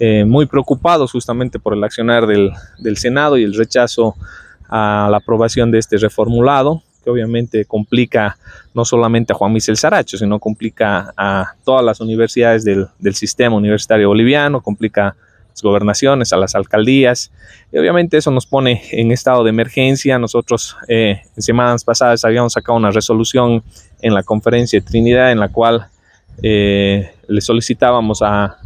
Eh, muy preocupados justamente por el accionar del, Senado y el rechazo a la aprobación de este reformulado, que obviamente complica no solamente a Juan Misel Saracho, sino complica a todas las universidades del, sistema universitario boliviano, complica las gobernaciones, a las alcaldías. Y obviamente eso nos pone en estado de emergencia. Nosotros eh, en semanas pasadas habíamos sacado una resolución en la conferencia de Trinidad en la cual eh, le solicitábamos al,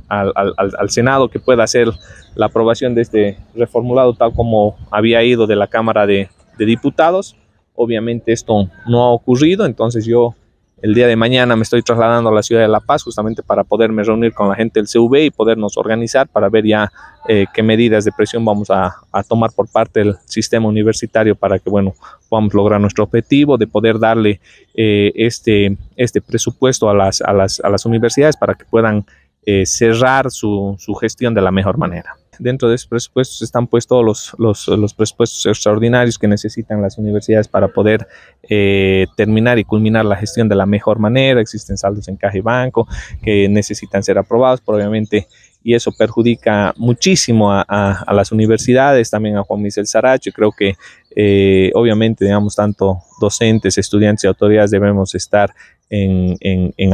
Senado que pueda hacer la aprobación de este reformulado tal como había ido de la Cámara de Diputados. Obviamente esto no ha ocurrido, entonces yo el día de mañana me estoy trasladando a la ciudad de La Paz justamente para poderme reunir con la gente del CV y podernos organizar para ver ya eh, qué medidas de presión vamos a, tomar por parte del sistema universitario para que, bueno, podamos lograr nuestro objetivo de poder darle eh, este, este presupuesto a las, a, las, a las universidades para que puedan eh, cerrar su, su, gestión de la mejor manera. Dentro de esos presupuestos están puestos todos los, los, los presupuestos extraordinarios que necesitan las universidades para poder eh, terminar y culminar la gestión de la mejor manera. Existen saldos en caja y banco que necesitan ser aprobados, pero obviamente y eso perjudica muchísimo a, las universidades, también a Juan Miguel Saracho. creo que eh, obviamente, digamos, tanto docentes, estudiantes y autoridades debemos estar en,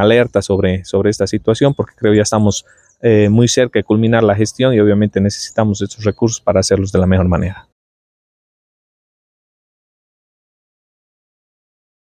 alerta sobre, sobre esta situación porque creo ya estamos eh, muy cerca de culminar la gestión y obviamente necesitamos estos recursos para hacerlos de la mejor manera.